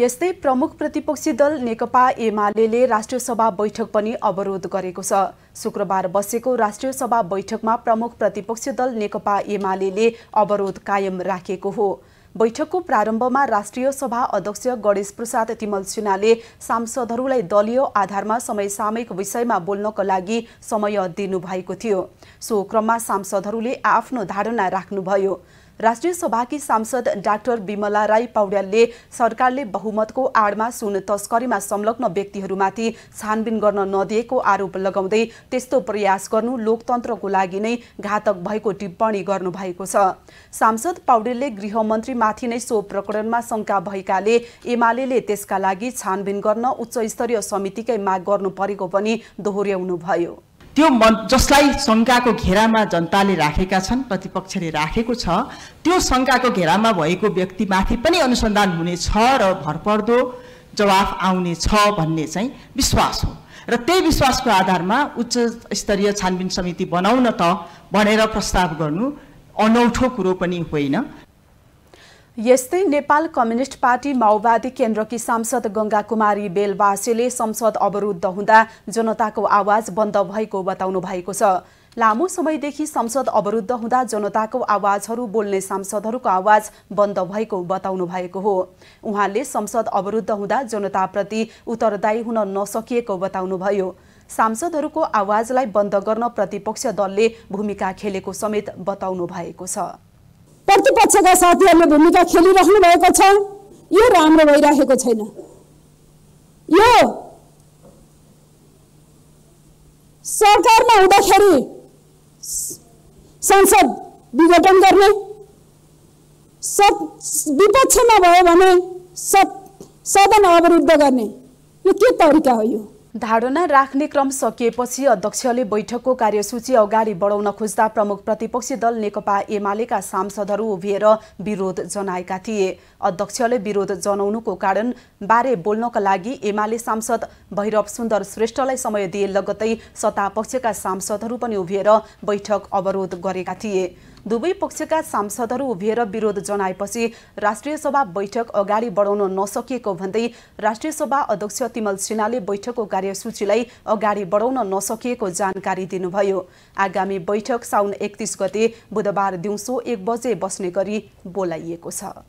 यस्तै प्रमुख प्रतिपक्षी दल नेकपा एमाले राष्ट्रिय सभा बैठक पनि अवरोध गरेको छ शुक्रबार बसेको राष्ट्रिय सभा बैठकमा प्रमुख प्रतिपक्षी दल नेकपा एमाले अवरोध कायम राखेको हो बैठकको प्रारम्भमा राष्ट्रिय सभा अध्यक्ष गणेश प्रसाद तिमल सिन्हाले सांसदहरूलाई दलीय आधारमा समय सामयिक विषयमा बोल्नको लागि समय दिनुभएको थियो सो क्रममा सांसदहरूले आफ्नो धारणा राख्नुभयो राष्ट्रिय सभाकी सांसद डाक्टर विमला राई पौड्यालले सरकारले बहुमतको आडमा सुन तस्करीमा संलग्न व्यक्तिहरूमाथि छानबिन गर्न नदिएको आरोप लगाउँदै त्यस्तो प्रयास गर्नु लोकतन्त्रको लागि नै घातक भएको टिप्पणी गर्नुभएको छ सांसद पौडेलले गृहमन्त्रीमाथि नै सो प्रकरणमा शङ्का भएकाले एमाले त्यसका लागि छानबिन गर्न उच्च स्तरीय समितिकै माग गर्नु परेको पनि दोहोर्याउनुभयो त्यो मन जसलाई शङ्काको घेरामा जनताले राखेका छन् प्रतिपक्षले राखेको छ त्यो शङ्काको घेरामा भएको व्यक्तिमाथि पनि अनुसन्धान हुनेछ र भरपर्दो जवाफ आउनेछ भन्ने चाहिँ विश्वास हो र त्यही विश्वासको आधारमा उच्च स्तरीय छानबिन समिति बनाउन त भनेर प्रस्ताव गर्नु अनौठो कुरो पनि होइन यस्तै नेपाल कम्युनिस्ट पार्टी माओवादी केन्द्रकी सांसद गंगा कुमारी बेलवासेले संसद अवरुद्ध हुँदा जनताको आवाज बन्द भएको बताउनु भएको छ लामो समयदेखि संसद अवरुद्ध हुँदा जनताको आवाजहरू बोल्ने सांसदहरूको आवाज बन्द भएको बताउनु भएको हो उहाँले संसद अवरुद्ध हुँदा जनताप्रति उत्तरदायी हुन नसकिएको बताउनुभयो सांसदहरूको आवाजलाई बन्द गर्न प्रतिपक्ष दलले भूमिका खेलेको समेत बताउनु भएको छ प्रतिपक्षका साथीहरूले भूमिका खेलिराख्नु भएको छ यो राम्रो भइराखेको छैन यो सरकारमा हुँदाखेरि संसद विघटन गर्ने सत् विपक्षमा भयो भने सत् सदन अवरुद्ध गर्ने यो के तरिका हो यो धारणा राख्ने क्रम सकिएपछि अध्यक्षले बैठकको कार्यसूची अगाडि बढाउन खोज्दा प्रमुख प्रतिपक्षी दल नेकपा एमालेका सांसदहरू उभिएर विरोध जनाएका थिए अध्यक्षले विरोध जनाउनुको कारण बारे बोल्नका लागि एमाले सांसद भैरव सुन्दर श्रेष्ठलाई समय दिए लगतै सत्तापक्षका सांसदहरू पनि उभिएर बैठक अवरोध गरेका थिए दुवै पक्षका सांसदहरू उभिएर विरोध जनाएपछि राष्ट्रिय सभा बैठक अगाडि बढाउन नसकिएको भन्दै राष्ट्रिय सभा अध्यक्ष तिमल सिन्हाले बैठकको कार्यसूचीलाई अगाडि बढाउन नसकिएको जानकारी दिनुभयो आगामी बैठक साउन एकतिस गते बुधबार दिउँसो एक बजे बस्ने गरी बोलाइएको छ